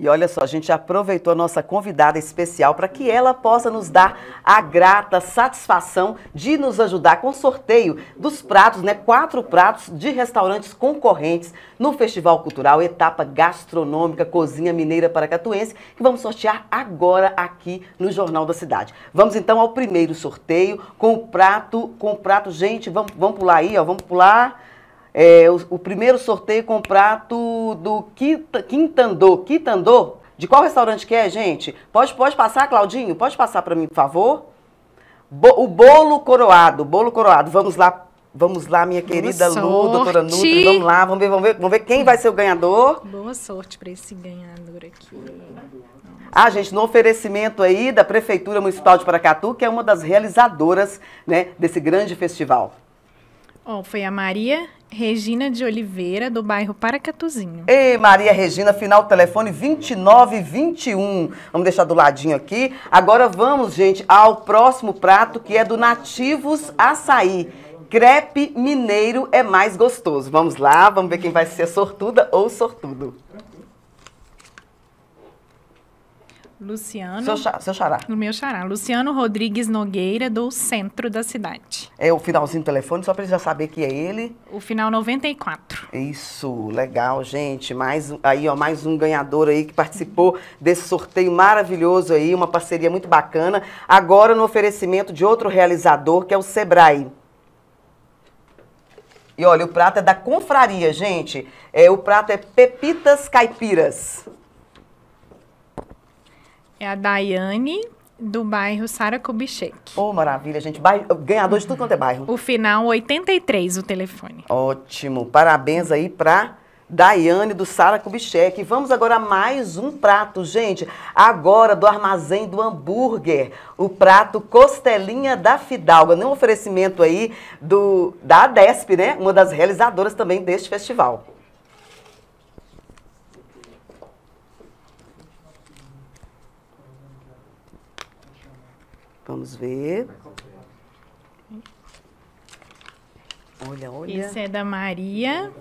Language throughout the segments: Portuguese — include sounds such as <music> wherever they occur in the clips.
E olha só, a gente aproveitou a nossa convidada especial para que ela possa nos dar a grata satisfação de nos ajudar com o sorteio dos pratos, né? Quatro pratos de restaurantes concorrentes no Festival Cultural Etapa Gastronômica Cozinha Mineira Paracatuense, que vamos sortear agora aqui no Jornal da Cidade. Vamos então ao primeiro sorteio com o prato, com o prato, gente, vamos, vamos pular aí, ó, vamos pular é, o, o, primeiro sorteio com prato do Quita, Quintandô. Quintandô? De qual restaurante que é, gente? Pode, pode passar, Claudinho? Pode passar para mim, por favor? Bo, o bolo coroado, bolo coroado. Vamos lá, vamos lá, minha querida Lu, doutora Nutri. Vamos lá, vamos ver, vamos ver, vamos ver quem vai ser o ganhador. Boa sorte para esse ganhador aqui. Ah, gente, no oferecimento aí da Prefeitura Municipal de Paracatu, que é uma das realizadoras né, desse grande festival. Oh, foi a Maria Regina de Oliveira, do bairro Paracatuzinho. Ei, Maria Regina, final o telefone 2921. Vamos deixar do ladinho aqui. Agora vamos, gente, ao próximo prato, que é do Nativos Açaí. Crepe mineiro é mais gostoso. Vamos lá, vamos ver quem vai ser sortuda ou sortudo. Luciano. Seu, xa, seu xará. No meu xará. Luciano Rodrigues Nogueira, do centro da cidade. É o finalzinho do telefone, só para já saber que é ele. O final 94. Isso, legal, gente. Mais, aí, ó, mais um ganhador aí que participou desse sorteio maravilhoso aí, uma parceria muito bacana. Agora no oferecimento de outro realizador, que é o Sebrae. E olha, o prato é da confraria, gente. É, o prato é Pepitas Caipiras. É a Daiane do bairro Sara Kubitschek. Ô, oh, maravilha, gente. Bairro, ganhador de tudo quanto é bairro. O final 83, o telefone. Ótimo. Parabéns aí para Daiane do Sara Kubitschek. Vamos agora a mais um prato, gente. Agora do Armazém do Hambúrguer. O prato Costelinha da Fidalga. Um oferecimento aí do, da ADESP, né? Uma das realizadoras também deste festival. Vamos ver. Olha, olha. Isso é da Maria.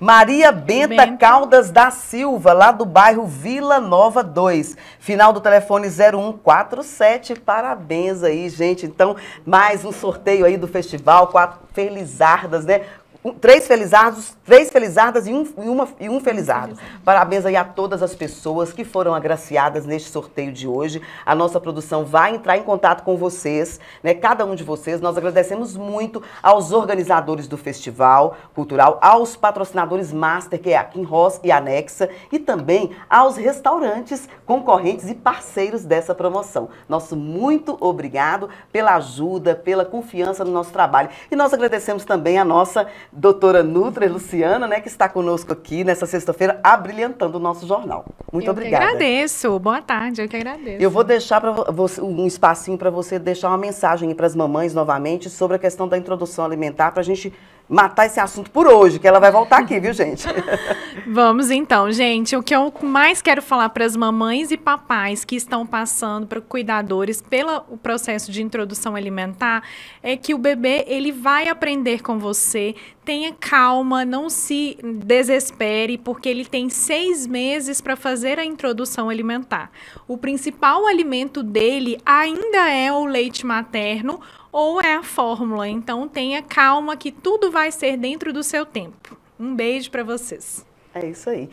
Maria Benta, Benta Caldas da Silva, lá do bairro Vila Nova 2. Final do telefone 0147. Parabéns aí, gente. Então, mais um sorteio aí do festival Quatro Felizardas, né? um, três felizardos, três felizardas e um, e uma, e um felizardo. Parabéns aí a todas as pessoas que foram agraciadas neste sorteio de hoje. A nossa produção vai entrar em contato com vocês, né? Cada um de vocês. Nós agradecemos muito aos organizadores do festival cultural, aos patrocinadores master, que é a Kim Ross e a Nexa, e também aos restaurantes concorrentes e parceiros dessa promoção. Nosso muito obrigado pela ajuda, pela confiança no nosso trabalho. E nós agradecemos também a nossa doutora Nutra Luciana, né, que está conosco aqui nessa sexta-feira, abrilhantando o nosso jornal. Muito eu obrigada. Eu que agradeço. Boa tarde, eu que agradeço. Eu vou deixar para você um espacinho para você deixar uma mensagem para as mamães novamente sobre a questão da introdução alimentar, para a gente matar esse assunto por hoje, que ela vai voltar aqui, viu, gente? <laughs> Vamos então, gente. O que eu mais quero falar para as mamães e papais que estão passando para cuidadores pelo processo de introdução alimentar é que o bebê ele vai aprender com você. Tenha calma, não se desespere, porque ele tem seis meses para fazer a introdução alimentar. O principal alimento dele ainda é o leite materno ou é a fórmula. Então tenha calma que tudo vai ser dentro do seu tempo. Um beijo para vocês. É isso aí.